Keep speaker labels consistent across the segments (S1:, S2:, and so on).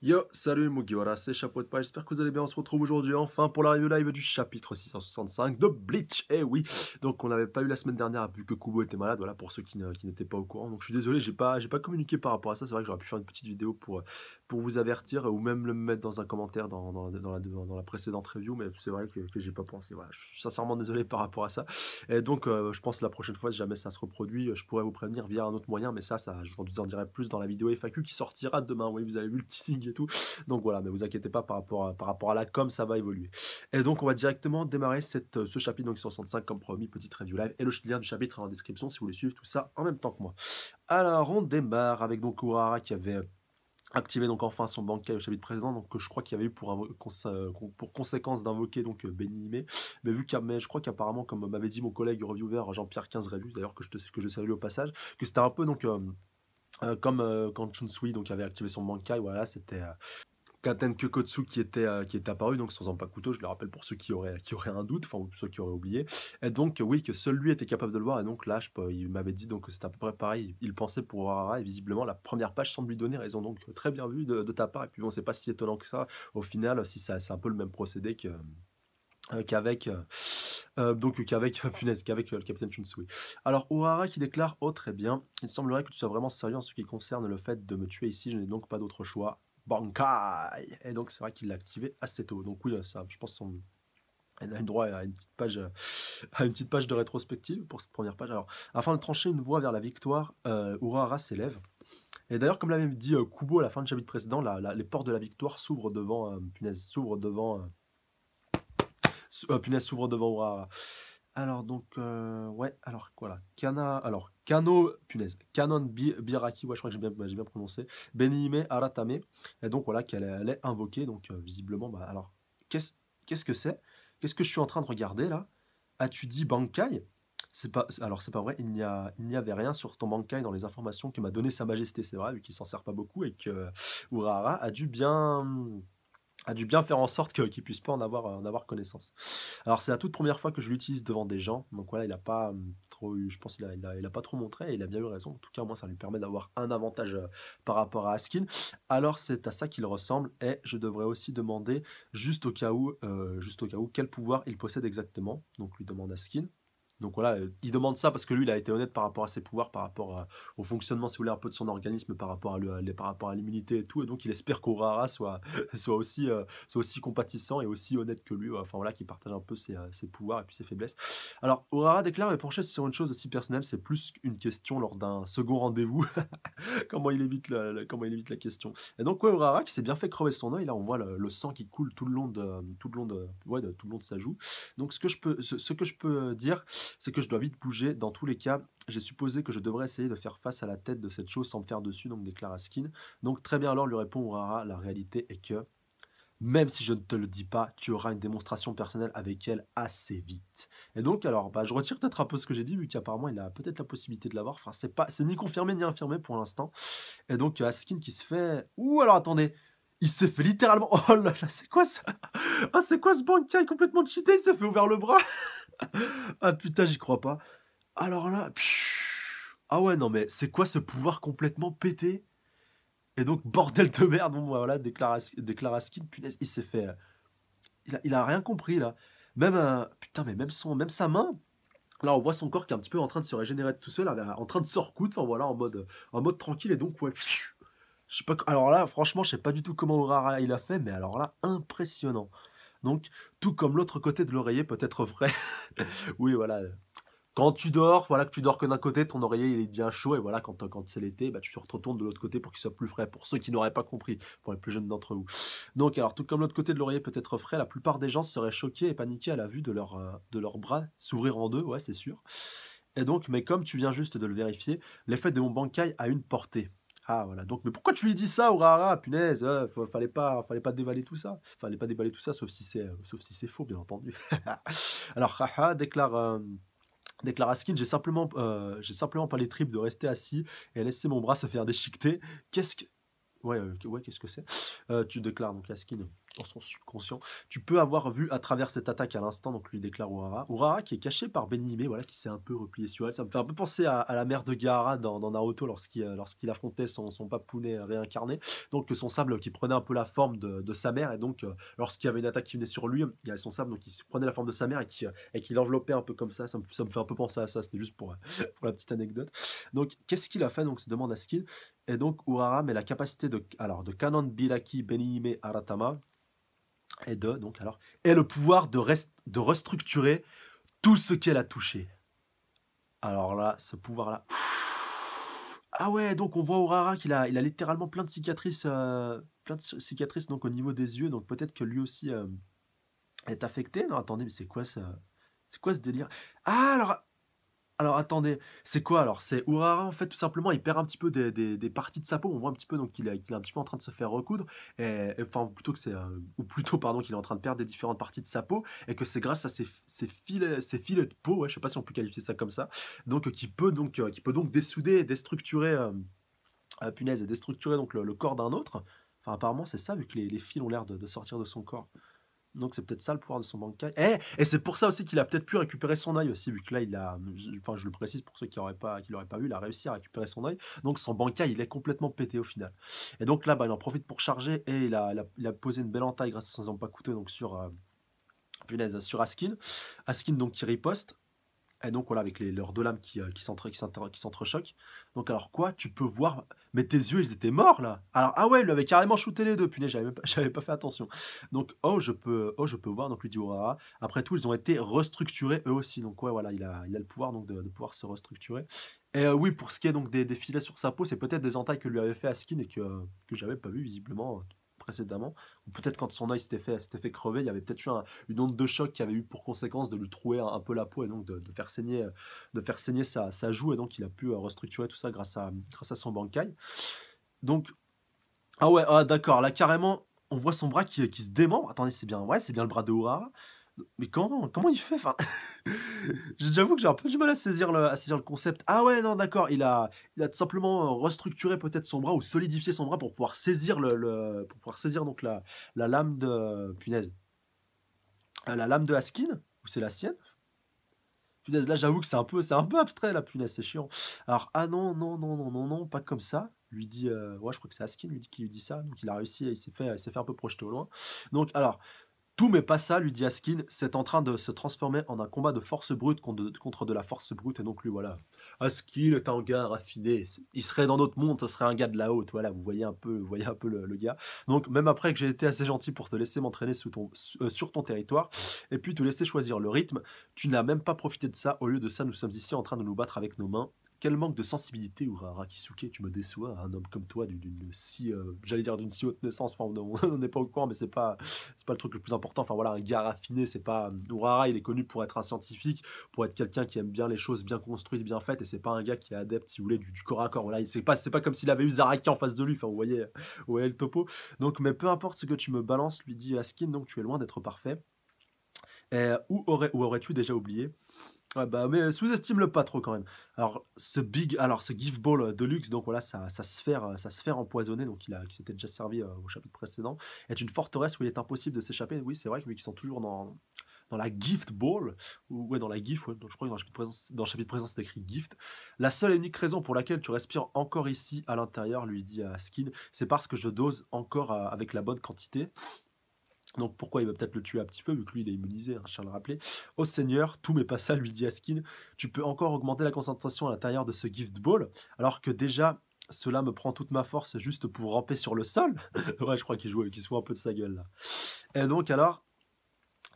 S1: Yo, salut Mugiwara, c'est Chapeau de Paille, j'espère que vous allez bien, on se retrouve aujourd'hui enfin pour la review live du chapitre 665 de Bleach, eh oui Donc on n'avait pas eu la semaine dernière vu que Kubo était malade, voilà pour ceux qui n'étaient pas au courant, donc je suis désolé, j'ai pas, pas communiqué par rapport à ça, c'est vrai que j'aurais pu faire une petite vidéo pour, pour vous avertir ou même le mettre dans un commentaire dans, dans, la, dans la, précédente review, mais c'est vrai que, que j'ai pas pensé, voilà, je suis sincèrement désolé par rapport à ça, et donc euh, je pense la prochaine fois si jamais ça se reproduit, je pourrais vous prévenir via un autre moyen, mais ça, ça je vous en dirai plus dans la vidéo FAQ qui sortira demain, oui vous avez vu le teasing et tout. Donc voilà, mais vous inquiétez pas par rapport à, par rapport à la, comme ça va évoluer. Et donc on va directement démarrer cette, euh, ce chapitre, donc 65 comme promis, petite review live, et le lien du chapitre est en description si vous voulez suivre tout ça en même temps que moi. Alors on démarre avec donc Urara qui avait activé donc enfin son banquet au chapitre précédent donc que je crois qu'il y avait eu pour, euh, pour conséquence d'invoquer donc euh, Benimé mais vu qu'il je crois qu'apparemment comme m'avait dit mon collègue reviewer Jean-Pierre 15 review d'ailleurs que je te, que je salue au passage que c'était un peu donc euh, comme euh, quand Chunsui donc, avait activé son Mankai, voilà, c'était euh, Katen qui était, qui est apparu, donc sans couteau, je le rappelle pour ceux qui auraient, qui auraient un doute, enfin ceux qui auraient oublié. Et donc, oui, que seul lui était capable de le voir, et donc là, il m'avait dit donc, que c'était à peu près pareil, il pensait pour Rara, et visiblement, la première page semble lui donner raison, donc très bien vu de, ta part, et puis bon, c'est pas si étonnant que ça, au final, si c'est un peu le même procédé que euh, qu'avec euh, euh, donc qu'avec punaise qu'avec le capitaine Chunsui. Alors O'Hara qui déclare "Oh très bien, il semblerait que tu sois vraiment sérieux en ce qui concerne le fait de me tuer ici, je n'ai donc pas d'autre choix." Bankai. Et donc c'est vrai qu'il l'a activé assez tôt. Donc oui, ça je pense qu'on a le droit à une petite page, à une petite page de rétrospective pour cette première page. Alors, afin de trancher une voie vers la victoire, euh, Urahara s'élève. Et d'ailleurs, comme l'avait dit Kubo à la fin du chapitre précédent, les portes de la victoire s'ouvrent devant, euh, s'ouvrent devant euh, punaise, s'ouvre devant Urahara. Alors, donc, euh, ouais, alors, voilà. Kana, alors, Kano, punaise, Kanon Biraki, ouais, je crois que j'ai bien, bah, bien, prononcé. Benihime Aratame. Et donc, voilà, qu'elle est invoquée. Donc, euh, visiblement, bah, alors, qu'est-ce -ce que c'est Qu'est-ce que je suis en train de regarder, là As-tu dit Bankai c'est pas, alors c'est pas vrai, il n'y, a, il n'y avait rien sur ton Bankai dans les informations que m'a donné Sa Majesté, c'est vrai, vu qu'il s'en sert pas beaucoup et que Urahara a dû bien, a dû bien faire en sorte qu'il ne puisse pas en avoir, en avoir connaissance. Alors c'est la toute première fois que je l'utilise devant des gens, donc voilà, il n'a pas hum, trop eu, je pense il a, pas trop montré, et il a bien eu raison, en tout cas moi ça lui permet d'avoir un avantage euh, par rapport à Askin, alors c'est à ça qu'il ressemble, et je devrais aussi demander, juste au cas où, euh, juste au cas où, quel pouvoir il possède exactement, donc lui demande Askin, donc voilà, euh, il demande ça parce que lui, il a été honnête par rapport à ses pouvoirs, par rapport euh, au fonctionnement, si vous voulez, un peu de son organisme, par rapport à, les par rapport à l'immunité et tout. Et donc, il espère qu'Orara soit, soit, aussi, euh, soit aussi compatissant et aussi honnête que lui, enfin voilà, qui partage un peu ses, ses, pouvoirs et puis ses faiblesses. Alors, Orara déclare mais pencher sur une chose aussi personnelle, c'est plus une question lors d'un second rendez-vous. comment, il évite la, comment il évite la question. Et donc, ouais, Orara, qui s'est bien fait crever son œil, là, on voit le, sang qui coule tout le long de, tout le long de, ouais, tout le long de sa joue. Donc, ce que je peux, ce que je peux dire, c'est que je dois vite bouger. Dans tous les cas, j'ai supposé que je devrais essayer de faire face à la tête de cette chose sans me faire dessus, donc déclare Askin. Donc très bien alors lui répond Urara, la réalité est que même si je ne te le dis pas, tu auras une démonstration personnelle avec elle assez vite. Et donc, alors, bah, je retire peut-être un peu ce que j'ai dit, vu qu'apparemment, il a peut-être la possibilité de l'avoir. Enfin, c'est pas, ni confirmé ni infirmé pour l'instant. Et donc, euh, Askin qui se fait. ou alors attendez, il s'est fait littéralement. Oh là là, c'est quoi ça Ah, c'est quoi ce est complètement cheaté Il s'est fait ouvert le bras ah putain, j'y crois pas. Alors là, ah ouais, non mais c'est quoi ce pouvoir complètement pété Et donc, bordel de merde, bon voilà, skin punaise, il s'est fait... Euh, il a, rien compris là. Même, euh, putain, mais même, son, même sa main, Là, on voit son corps qui est un petit peu en train de se régénérer tout seul, en train de se recoudre, enfin voilà, en mode, en mode tranquille. Et donc, ouais, je sais pas. Alors là, franchement, je sais pas du tout comment Urara il a fait, mais alors là, impressionnant. Donc, tout comme l'autre côté de l'oreiller peut être frais. oui, voilà. Quand tu dors, voilà que tu dors que d'un côté, ton oreiller il est bien chaud et voilà quand, quand c'est l'été, bah, tu te retournes de l'autre côté pour qu'il soit plus frais. Pour ceux qui n'auraient pas compris, pour les plus jeunes d'entre vous. Donc alors tout comme l'autre côté de l'oreiller peut être frais, la plupart des gens seraient choqués et paniqués à la vue de leurs euh, de leurs bras s'ouvrir en deux, ouais c'est sûr. Et donc, mais comme tu viens juste de le vérifier, l'effet de mon bancaille a une portée. Ah voilà, donc mais pourquoi tu lui dis ça Aurara Punaise, euh, fallait pas fallait pas dévaler tout ça. Fallait pas déballer tout ça sauf si c'est euh, sauf si c'est faux bien entendu. Alors haha déclare à euh, Déclare j'ai simplement, j'ai simplement pas les tripes de rester assis et laisser mon bras se faire déchiqueter. Qu'est-ce que... Ouais, ouais qu'est-ce que c'est Tu déclares donc Skin dans son subconscient. Tu peux avoir vu à travers cette attaque à l'instant, donc lui déclare Urara. Urara qui est caché par Benime, voilà, qui s'est un peu replié sur elle. Ça me fait un peu penser à, la mère de Gaara dans, Naruto lorsqu'il euh, lorsqu'il affrontait son, son papounet réincarné. Donc euh, son sable qui prenait un peu la forme de, de sa mère. Et donc euh, lorsqu'il y avait une attaque qui venait sur lui, il y avait son sable donc, qui prenait la forme de sa mère et qui, et qui l'enveloppait un peu comme ça. Ça me, fait un peu penser à ça. C'était juste pour, pour la petite anecdote. Donc qu'est-ce qu'il a fait Donc se demande à Skin. Et donc Urara met la capacité de, alors, de Kanon bilaki Benihime Aratama, et de, donc alors, et le pouvoir de, de restructurer tout ce qu'elle a touché. Alors là, ce pouvoir-là. Ah ouais, donc on voit Aurara qu'il a, il a littéralement plein de cicatrices, euh, plein de cicatrices donc au niveau des yeux, donc peut-être que lui aussi euh, est affecté. Non, attendez, mais c'est quoi ça C'est quoi ce délire Ah alors, alors attendez, c'est quoi alors C'est Urara en fait tout simplement, il perd un petit peu des, parties de sa peau, on voit un petit peu donc qu'il est, un petit peu en train de se faire recoudre, et, enfin plutôt que c'est euh, ou plutôt pardon qu'il est en train de perdre des différentes parties de sa peau et que c'est grâce à ses, fils, filets filets de peau, je ne sais pas si on peut qualifier ça comme ça, donc euh, qui peut donc euh, qui peut donc dessouder et déstructurer punaise déstructurer donc le, corps d'un autre. Enfin apparemment c'est ça vu que les, fils ont l'air de sortir de son corps. Donc c'est peut-être ça le pouvoir de son Bankai. Eh, et c'est pour ça aussi qu'il a peut-être pu récupérer son œil aussi, vu que là, il a, enfin je le précise pour ceux qui ne pas, l'auraient pas vu, il a réussi à récupérer son œil. Donc son Bankai, il est complètement pété au final. Et donc là, bah, il en profite pour charger et il a, posé une belle entaille grâce à son coûter donc sur, euh, sur Askin. Askin donc qui riposte. Et donc voilà, avec les, leurs deux lames qui, euh, qui s'entrechoquent. Donc alors quoi, tu peux voir... Mais tes yeux, ils étaient morts là Alors ah ouais, il lui avait carrément shooté les deux, punaise, j'avais pas, fait attention. Donc oh, je peux, oh, je peux voir, donc lui dit oh, ah, ah, ah. Après tout, ils ont été restructurés eux aussi. Donc ouais, voilà, il a, il a le pouvoir donc de, pouvoir se restructurer. Et euh, oui, pour ce qui est donc des, des filets sur sa peau, c'est peut-être des entailles que lui avait fait à skin et que, euh, que j'avais pas vu visiblement précédemment, ou peut-être quand son œil s'était fait, fait crever, il y avait peut-être eu une onde de choc qui avait eu pour conséquence de lui trouer un, peu la peau et donc de, faire saigner, de faire saigner sa, sa, joue, et donc il a pu euh, restructurer tout ça grâce à, grâce à son bancaille. Donc, ah ouais, ah, d'accord, là carrément, on voit son bras qui, se démembre. Attendez, c'est bien, ouais, c'est bien le bras de O'Hara mais comment, comment il fait enfin, J'avoue que j'ai un peu du mal à saisir le, à saisir le concept. Ah ouais, non, d'accord, il a, il a tout simplement euh, restructuré peut-être son bras ou solidifié son bras pour pouvoir saisir, le, pour pouvoir saisir donc la, la lame de. Punaise. Euh, la lame de Askin, ou c'est la sienne Punaise, là j'avoue que c'est un, peu, un peu abstrait la punaise, c'est chiant. Alors, ah non, non, non, non, non, non, pas comme ça lui dit, euh, ouais, je crois que c'est Askin lui dit, qui lui dit ça, donc il a réussi, il s'est fait, il s'est fait un peu projeter au loin. Donc, alors, tout mais pas ça, lui dit Askin, c'est en train de se transformer en un combat de force brute contre de, la force brute, et donc lui, voilà. Askin est un gars raffiné, il serait dans notre monde, ce serait un gars de la haute, voilà, vous voyez un peu, voyez un peu le, gars. Donc, même après que j'ai été assez gentil pour te laisser m'entraîner euh, sur ton territoire, et puis te laisser choisir le rythme, tu n'as même pas profité de ça, au lieu de ça, nous sommes ici en train de nous battre avec nos mains, quel manque de sensibilité, Urara Kisuke, tu me déçois, un homme comme toi, d'une si, euh, j'allais dire d'une si haute naissance, enfin, on n'est pas au courant, mais c'est pas, c'est pas le truc le plus important, enfin voilà, un gars raffiné, c'est pas, euh, Urara, il est connu pour être un scientifique, pour être quelqu'un qui aime bien les choses bien construites, bien faites, et c'est pas un gars qui est adepte, si vous voulez, du, corps à corps, voilà, c'est pas, c'est pas comme s'il avait eu Zaraki en face de lui, enfin, vous voyez, le topo, donc, mais peu importe ce que tu me balances, lui dit Askin, donc tu es loin d'être parfait, Ou où, où aurais-tu déjà oublié Ouais, ah bah, mais euh, sous-estime-le pas trop quand même. Alors, ce big, alors ce Gift ball euh, luxe donc voilà, sa, sphère, se euh, empoisonnée, donc il, a, qui s'était déjà servi au chapitre précédent, est une forteresse où il est impossible de s'échapper. Oui, c'est vrai, vu qu'ils sont toujours dans, dans la gift ball, ou ouais, dans la gift, je crois que dans le chapitre présent, c'est écrit gift. La seule et unique raison pour laquelle tu respires encore ici à l'intérieur, lui dit à Skin, c'est parce que je dose encore avec la bonne quantité. Donc pourquoi il va peut-être le tuer à petit feu, vu que lui il est immunisé, hein, Charles rappelait. au oh Seigneur, tout mais pas ça, lui dit Askin, tu peux encore augmenter la concentration à l'intérieur de ce Gift Ball, alors que déjà cela me prend toute ma force juste pour ramper sur le sol. ouais, je crois qu'il joue, qu'il soit un peu de sa gueule là. Et donc alors,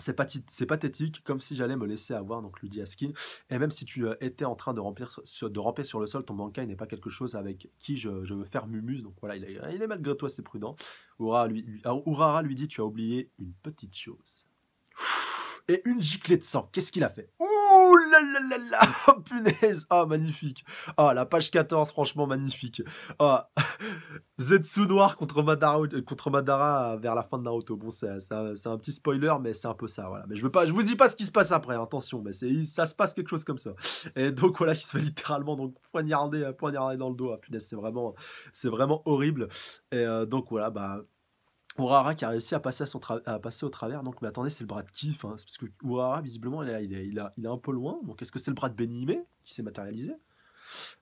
S1: c'est pathétique, comme si j'allais me laisser avoir, donc lui dit Askin. Et même si tu euh, étais en train de, ramper sur le sol, ton bancaire n'est pas quelque chose avec qui je, veux faire mumuse. Donc voilà, il est, il est malgré toi c'est prudent. lui, ah, lui dit Tu as oublié une petite chose et une giclée de sang. Qu'est-ce qu'il a fait Ouh là là là là oh, Punaise oh, magnifique Ah, oh, la page 14, franchement, magnifique Ah Zetsu noir contre Madara, euh, contre Madara vers la fin de Naruto. Bon, c'est un, un petit spoiler, mais c'est un peu ça, voilà. Mais je veux pas, je vous dis pas ce qui se passe après, attention, mais c'est ça se passe quelque chose comme ça. Et donc, voilà, qui se fait littéralement donc, poignarder, poignarder dans le dos. Ah, punaise, c'est vraiment, vraiment horrible. Et euh, donc, voilà, bah Ourara qui a réussi à passer, à, passer au travers, donc mais attendez, c'est le bras de Kif, enfin, Parce que Ourara, visiblement, il, il, il, est un peu loin, donc est-ce que c'est le bras de Benihime qui s'est matérialisé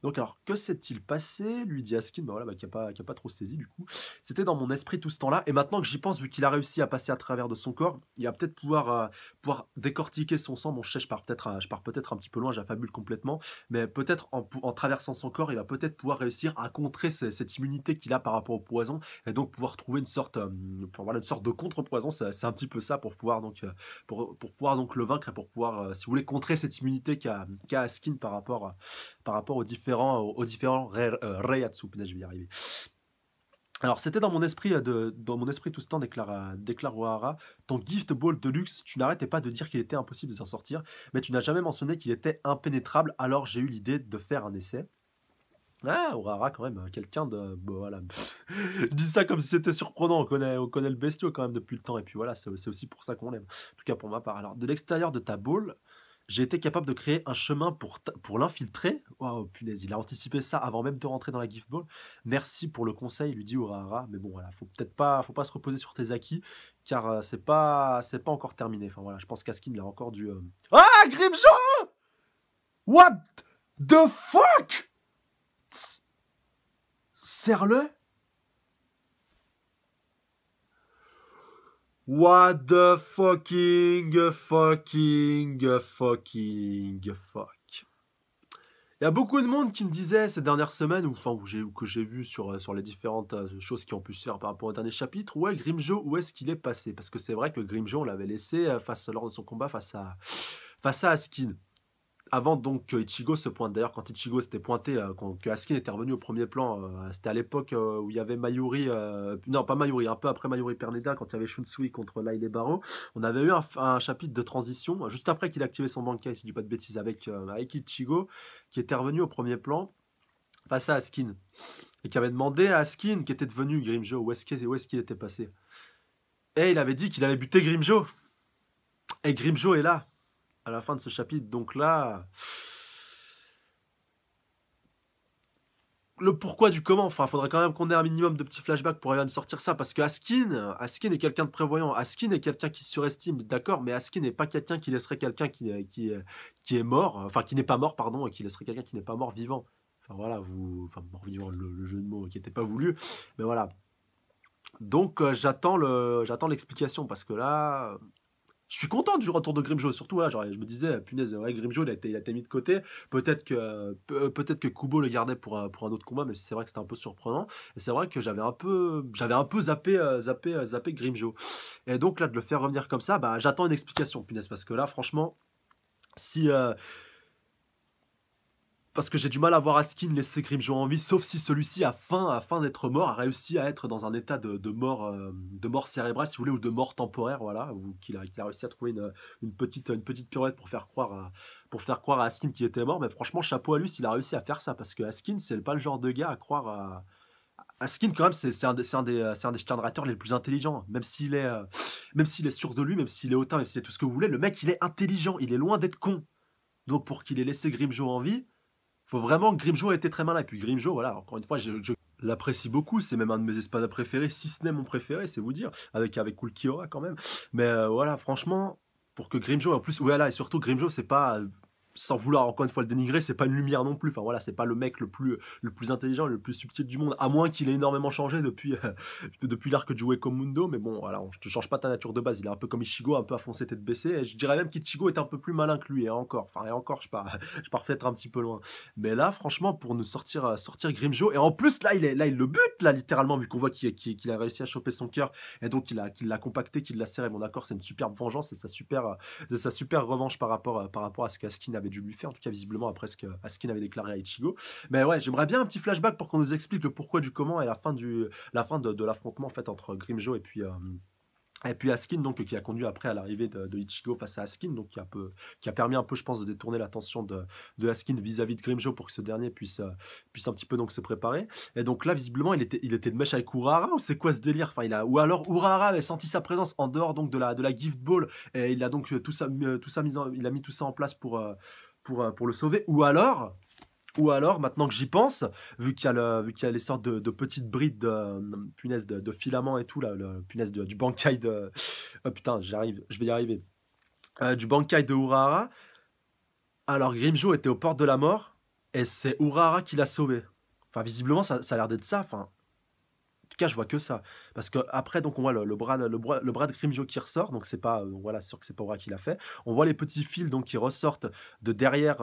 S1: donc, alors, que s'est-il passé lui dit Askin, bah voilà, bah, qui n'a pas, a pas trop saisi du coup. C'était dans mon esprit tout ce temps-là. Et maintenant que j'y pense, vu qu'il a réussi à passer à travers de son corps, il va peut-être pouvoir, euh, pouvoir décortiquer son sang. Bon, je sais, je pars peut-être, peut un petit peu loin, j'affabule complètement. Mais peut-être en, traversant son corps, il va peut-être pouvoir réussir à contrer cette immunité qu'il a par rapport au poison. Et donc pouvoir trouver une sorte, voilà, une sorte de contre-poison. C'est un petit peu ça pour pouvoir, donc, euh, pour, pouvoir donc le vaincre et pour pouvoir, euh, si vous voulez, contrer cette immunité qu'a qu par rapport par rapport aux différents, aux différents euh, je vais y arriver. Alors, c'était dans mon esprit euh, de, dans mon esprit tout ce temps, déclare, déclare ton gift ball de luxe, tu n'arrêtais pas de dire qu'il était impossible de s'en sortir, mais tu n'as jamais mentionné qu'il était impénétrable, alors j'ai eu l'idée de faire un essai. Ah, O'Hara quand même, quelqu'un de... voilà. Je dis ça comme si c'était surprenant, on connaît, on connaît le bestiau quand même depuis le temps, et puis voilà, c'est aussi pour ça qu'on l'aime. En tout cas pour ma part. Alors, de l'extérieur de ta boule, j'ai été capable de créer un chemin pour, pour l'infiltrer. Oh punaise, il a anticipé ça avant même de rentrer dans la gift ball. Merci pour le conseil, lui dit Urahara. Mais bon, voilà, faut peut-être pas, faut pas se reposer sur tes acquis, car euh, c'est pas, c'est pas encore terminé. Enfin voilà, je pense qu'Askin a encore du. Euh, ah, Grimshaw What the fuck Serre-le What the fucking, fucking, fucking, fuck. Il y a beaucoup de monde qui me disait ces dernières semaines, ou, enfin, ou que j'ai vu sur, euh, sur les différentes euh, choses qui ont pu se faire par rapport au dernier chapitre, ouais, Grimjo, où est-ce qu'il est passé Parce que c'est vrai que Grimjo, on l'avait laissé euh, face lors de son combat face à, face à Askin avant donc que Ichigo se pointe. D'ailleurs, quand Ichigo s'était pointé, euh, quand, que était revenu au premier plan, euh, c'était à l'époque euh, où il y avait Mayuri, non pas Mayuri, un peu après Mayuri Perneda, quand il y avait Shunsui contre et Barrow. On avait eu un, chapitre de transition, juste après qu'il activé son Bankai, si je dis pas de bêtises, avec, avec Ichigo, qui était revenu au premier plan face à Askin. Et qui avait demandé à Askin, qui était devenu Grimjo, où est-ce qu'il est était passé. Et il avait dit qu'il avait buté Grimjo. Et Grimjo est là à la fin de ce chapitre. Donc là, le pourquoi du comment, enfin, faudrait quand même qu'on ait un minimum de petits flashbacks pour arriver à sortir ça, parce que Askin, Askin est quelqu'un de prévoyant, Askin est quelqu'un qui surestime, d'accord, mais Askin n'est pas quelqu'un qui laisserait quelqu'un qui, euh, euh, qui, est mort, enfin, qui n'est pas mort, pardon, et qui laisserait quelqu'un qui n'est pas mort vivant. Enfin, voilà, vous, enfin, mort vivant, le, jeu de mots qui n'était pas voulu, mais voilà. Donc, euh, j'attends le, j'attends l'explication, parce que là, je suis content du retour de Grimjo, surtout là, je me disais, punaise, Grimjo, il a, été, mis de côté. Peut-être que, euh, peut-être que Kubo le gardait euh, pour, un autre combat, mais c'est vrai que c'était un peu surprenant. Et c'est vrai que j'avais un peu, j'avais un peu zappé, euh, zappé, zappé Grimjo. Et donc là, de le faire revenir comme ça, bah, j'attends une explication, punaise, parce que là, franchement, si, parce que j'ai du mal à voir Askin laisser Grimjo en vie, sauf si celui-ci, à fin, d'être mort, a réussi à être dans un état de, mort, euh, de mort cérébrale, si vous voulez, ou de mort temporaire, voilà, ou qu'il a, réussi à trouver une, petite, une petite pirouette pour faire croire à, pour faire croire à Askin qu'il était mort. Mais franchement, chapeau à lui s'il a réussi à faire ça, parce que Askin, c'est pas le genre de gars à croire à. Askin, quand même, c'est un, des, un, des, les plus intelligents. Même s'il est, euh, même s'il est sûr de lui, même s'il est hautain, même s'il est tout ce que vous voulez, le mec, il est intelligent. Il est loin d'être con. Donc, pour qu'il ait laissé Grimjo en vie, faut vraiment que Grimjo a été très malin. Et puis Grimjo, voilà, encore une fois, je, l'apprécie beaucoup. C'est même un de mes espadins préférés, si ce n'est mon préféré, c'est vous dire, avec, avec Kulkiora quand même. Mais euh, voilà, franchement, pour que Grimjo, en plus, voilà, et surtout Grimjo, c'est pas sans vouloir encore une fois le dénigrer, c'est pas une lumière non plus. Enfin voilà, c'est pas le mec le plus, le plus intelligent, le plus subtil du monde, à moins qu'il ait énormément changé depuis, depuis l'arc du comme Mundo. Mais bon, voilà, on te change pas ta nature de base. Il est un peu comme Ichigo, un peu à foncer tête baissée. Et je dirais même qu'Ichigo est un peu plus malin que lui, et hein, encore. Enfin, et encore, je pars, je pars peut-être un petit peu loin. Mais là, franchement, pour nous sortir, euh, sortir Grimjo, et en plus, là, il, est, là, il le bute, là, littéralement, vu qu'on voit qu'il a réussi à choper son cœur, et donc il l'a compacté, qu'il l'a serré. Bon, d'accord, c'est une superbe vengeance, c'est sa super, euh, sa super revanche par rapport, euh, par rapport à ce qu'Askin avait dû lui faire, en tout cas visiblement après ce, à ce qu'il avait déclaré à Ichigo. Mais ouais, j'aimerais bien un petit flashback pour qu'on nous explique le pourquoi du comment et la fin, du, la fin de, l'affrontement fait entre Grimjo et puis... Euh, et puis Askin, donc, qui a conduit après à l'arrivée de, Ichigo face à Askin, donc qui a, peu, qui a permis un peu, je pense, de détourner l'attention de, de, Askin vis-à-vis de Grimjo pour que ce dernier puisse, euh, puisse un petit peu donc se préparer. Et donc là, visiblement, il était, il était de mèche avec Urahara ou c'est quoi ce délire enfin, il a, Ou alors Urahara avait senti sa présence en dehors donc de la, de la Gift Ball, et il a donc euh, tout ça, euh, tout ça mis en, il a mis tout ça en place pour, pour, pour le sauver. Ou alors, ou alors, maintenant que j'y pense, vu qu'il y, a les sortes de, petites brides euh, de, punaise de, filaments et tout, là, le, punaise du bankai de. Oh, putain, j'arrive, je vais y arriver. Euh, du bankai de Urahara. Alors, Grimjo était aux portes de la mort, et c'est Urahara qui l'a sauvé. Enfin, visiblement, ça, ça a l'air d'être ça. Enfin, en tout cas, je vois que ça. Parce que après, donc, on voit le, bras, le, bras, de Grimjo qui ressort. Donc, c'est pas, euh, voilà, sûr que c'est pas Urahara qui l'a fait. On voit les petits fils donc qui ressortent de derrière,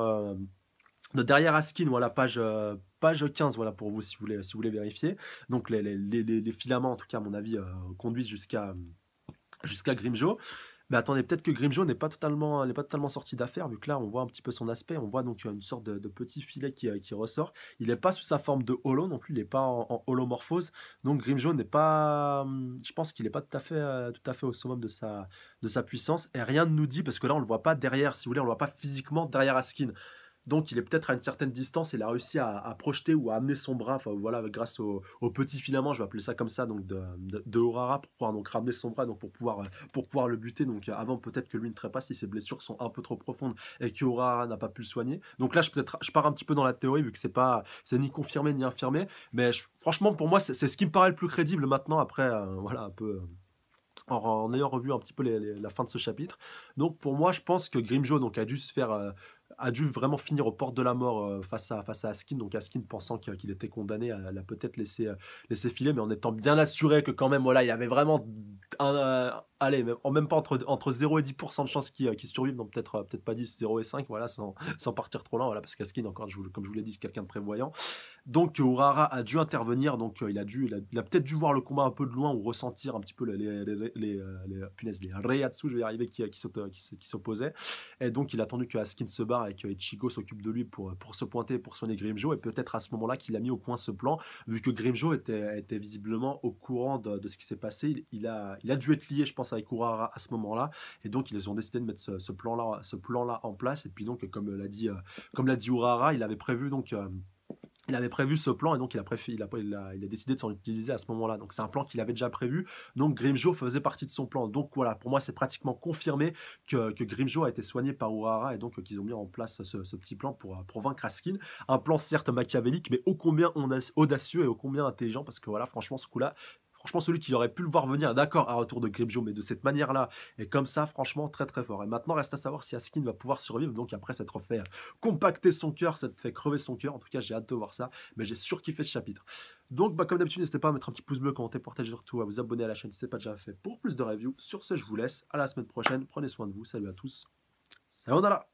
S1: derrière Askin, voilà, page, euh, page 15, voilà, pour vous, si vous voulez, vous voulez vérifier. Donc, les, filaments, en tout cas, à mon avis, euh, conduisent jusqu'à jusqu'à Grimjo. Mais attendez, peut-être que Grimjo n'est pas totalement, n'est pas totalement sorti d'affaire, vu que là, on voit un petit peu son aspect. On voit donc euh, une sorte de, petit filet qui, ressort. Il n'est pas sous sa forme de holo non plus, il n'est pas en, holomorphose. Donc Grimjo n'est pas. Hum, je pense qu'il n'est pas tout à, fait, tout à fait au summum de sa, de sa puissance. Et rien ne nous dit, parce que là, on ne le voit pas derrière, si vous voulez, on ne le voit pas physiquement derrière Askin. Donc il est peut-être à une certaine distance il a réussi à, projeter ou à amener son bras, voilà, grâce au, petits petit filament, je vais appeler ça comme ça, donc de, de, pour pouvoir ramener son bras, donc pour pouvoir, pour pouvoir le buter. Donc avant peut-être que lui ne pas, si ses blessures sont un peu trop profondes et que n'a pas pu le soigner. Donc là je peut-être je pars un petit peu dans la théorie vu que c'est pas c'est ni confirmé ni infirmé, mais franchement pour moi c'est ce qui me paraît le plus crédible maintenant après euh, voilà un peu. Euh, en, ayant revu un petit peu la fin de ce chapitre. Donc pour moi, je pense que Grimjo donc, a dû se faire euh, a dû vraiment finir aux portes de la mort euh, face, à, face à Askin. Donc Askin pensant qu'il était condamné, l'a peut-être laissé, euh, laissé filer, mais en étant bien assuré que quand même, voilà, il y avait vraiment un, allez, en même pas entre, entre 0 et 10% de chances qu'ils euh, survivent, donc peut-être euh, peut pas 10, 0 et 5, voilà, sans, partir trop loin, parce qu'Askin, encore, comme je vous l'ai dit, c'est quelqu'un de prévoyant. Donc Urara a dû intervenir, donc euh, il a dû, il a, peut-être dû voir le combat un peu de loin ou ressentir un petit peu les, les, les, punaises, les je vais y arriver, qui, qui s'opposaient. Et donc il a attendu que se barre et que Ichigo s'occupe de lui pour, pour se pointer, pour soigner Grimjo, et peut-être à ce moment-là qu'il a mis au point ce plan, vu que Grimjo était, visiblement au courant de, ce qui s'est passé, il, il, a, il a dû être lié, je pense, avec à à ce moment-là. Et donc, ils ont décidé de mettre ce, ce plan-là en place. Et puis, donc, comme l'a dit, euh, comme l'a dit Urara, il avait prévu donc euh, il avait prévu ce plan et donc il a, il a, il a, décidé de s'en utiliser à ce moment-là. Donc c'est un plan qu'il avait déjà prévu. Donc Grimjo faisait partie de son plan. Donc voilà, pour moi c'est pratiquement confirmé que, que Grimjo a été soigné par Urahara et donc euh, qu'ils ont mis en place ce, petit plan pour, pour, vaincre Askin. Un plan certes machiavélique, mais ô combien audacieux et ô combien intelligent parce que voilà, franchement ce coup-là, Franchement, celui qui aurait pu le voir venir, d'accord, à retour de Gripjo, mais de cette manière-là, et comme ça, franchement, très très fort. Et maintenant, reste à savoir si Askin va pouvoir survivre, donc après s'être fait euh, compacter son cœur, te fait crever son cœur. En tout cas, j'ai hâte de voir ça, mais j'ai fait ce chapitre. Donc, bah, comme d'habitude, n'hésitez pas à mettre un petit pouce bleu, commenter, partager surtout, à vous abonner à la chaîne si ce n'est pas déjà fait pour plus de reviews. Sur ce, je vous laisse. À la semaine prochaine. Prenez soin de vous. Salut à tous. Sayonara